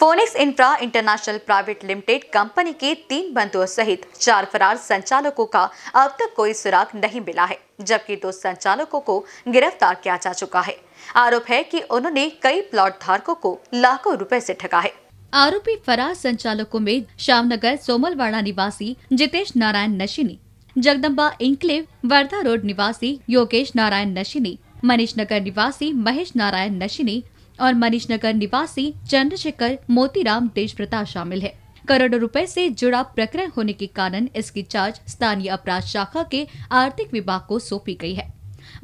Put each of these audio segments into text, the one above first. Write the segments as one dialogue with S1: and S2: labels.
S1: Phoenix Infra International Private Limited company के तीन बंधुओं सहित चार फरार संचालकों का अब तक कोई सुराग नहीं मिला है जबकि दो संचालकों को गिरफ्तार किया जा चुका है आरोप है कि उन्होंने कई प्लॉट धारकों को लाखों रुपए से ठगा है आरोपी फरार संचालकों में श्यामनगर सोमलवाड़ा निवासी जितेश नारायण नशिनी जगदम्बा इंक्लेव वर्धा रोड निवासी योगेश नारायण नशिनी मनीष नगर निवासी महेश नारायण नशिनी और मनीष नगर निवासी चंद्रशेखर मोतीराम देश प्रताप शामिल है करोड़ों रुपए से जुड़ा प्रकरण होने के कारण इसकी चार्ज स्थानीय अपराध शाखा के आर्थिक विभाग को सौंपी गई है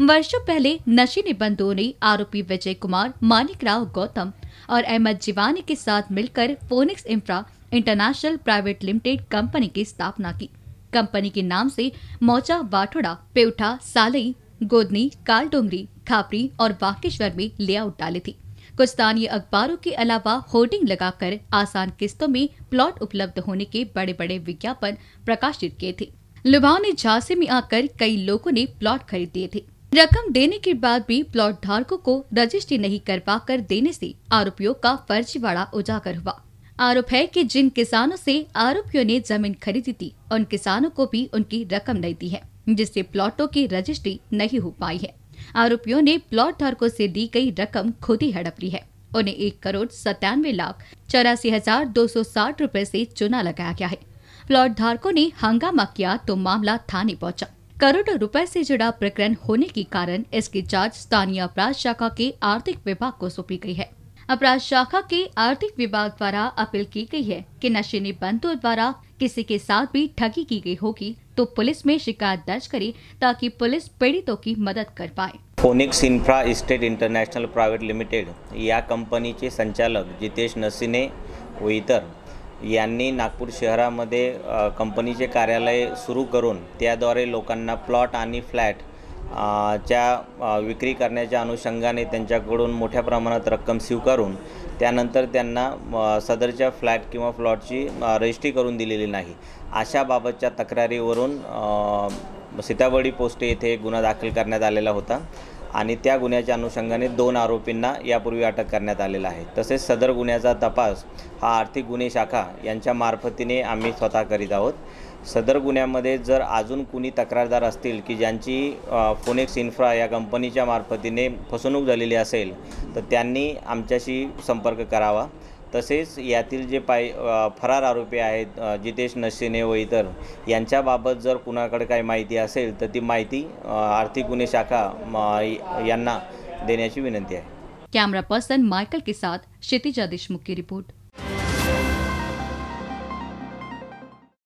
S1: वर्षों पहले नशे बंदों ने आरोपी विजय कुमार मानिक राव गौतम और अहमद जीवानी के साथ मिलकर Phoenix Infra International Private Limited company की स्थापना की कंपनी के नाम से मौचा वाठोड़ा पेउठा सालई गोदनी कालडोंगरी खापरी और बाकेश्वर में लेआउट डाली थी कुछ स्थानीय अखबारों के अलावा होर्डिंग लगाकर आसान किस्तों में प्लॉट उपलब्ध होने के बड़े बड़े विज्ञापन प्रकाशित किए थे लुभाव ने झांसे में आकर कई लोगों ने प्लॉट खरीद दिए थे रकम देने के बाद भी प्लॉट धारकों को रजिस्ट्री नहीं कर पाकर देने से आरोपियों का फर्जीवाड़ा उजागर हुआ आरोप है कि जिन किसानों से आरोपियों ने जमीन खरीदी थी उन किसानों को भी उनकी रकम नहीं दी है जिससे प्लॉटों की रजिस्ट्री नहीं हो पाई है आरोपियों ने प्लॉट धारकों से दी गई रकम खुद ही हड़प ली है उन्हें एक करोड़ सत्तानवे लाख चौरासी हजार दो सौ साठ रूपए ऐसी चुना लगाया गया है प्लॉट धारकों ने हंगामा किया तो मामला थाने पहुंचा। करोड़ों रुपए से जुड़ा प्रकरण होने के कारण इसकी जांच स्थानीय अपराध शाखा के आर्थिक विभाग को सौंपी गई है अपराध शाखा के आर्थिक विभाग द्वारा अपील की गई है कि नशे निबंधों द्वारा किसी के साथ भी ठगी की गई होगी तो पुलिस में शिकायत दर्ज करे ताकि पुलिस पीड़ितों की मदद कर पाए
S2: Phoenix Infra estate International Private Limited या कंपनी के संचालक जितेश नसीने व यांनी नागपूर शहरामध्ये कंपनीचे कार्यालय सुरू करून त्याद्वारे लोकांना प्लॉट आणि फ्लॅट च्या विक्री करण्याच्या अनुषंगाने त्यांच्याकडून मोठ्या प्रमाणात रक्कम स्वीकारून त्यानंतर त्यांना सदरच्या फ्लॅट किंवा फ्लॉटची रजिस्ट्री करून दिलेली नाही अशा बाबतच्या तक्रारीवरून सीताबडी पोस्ट येथे गुन्हा दाखल करण्यात आलेला होता आणि त्या गुन्ह्याच्या अनुषंगाने दोन आरोपींना यापूर्वी अटक करण्यात आलेला आहे तसेच सदर गुन्ह्याचा तपास हा आर्थिक गुन्हे शाखा यांच्या मार्फतीने आम्ही स्वतः करीत आहोत सदर गुन्ह्यामध्ये जर अजून कुणी तक्रारदार असतील की ज्यांची फोनेक्स इन्फ्रा या कंपनीच्या मार्फतीने फसवणूक झालेली असेल तर त्यांनी आमच्याशी संपर्क करावा तसेच यातील जे पाय फरार आरोपी आहेत जितेश नशिने व इतर यांच्याबाबत जर कुणाकडे काही माहिती असेल तर ती माहिती आर्थिक गुन्हे शाखा यांना देण्याची विनंती आहे
S1: कॅमेरा पर्सन मायकल के साथ क्षितिजा देशमुख की रिपोर्ट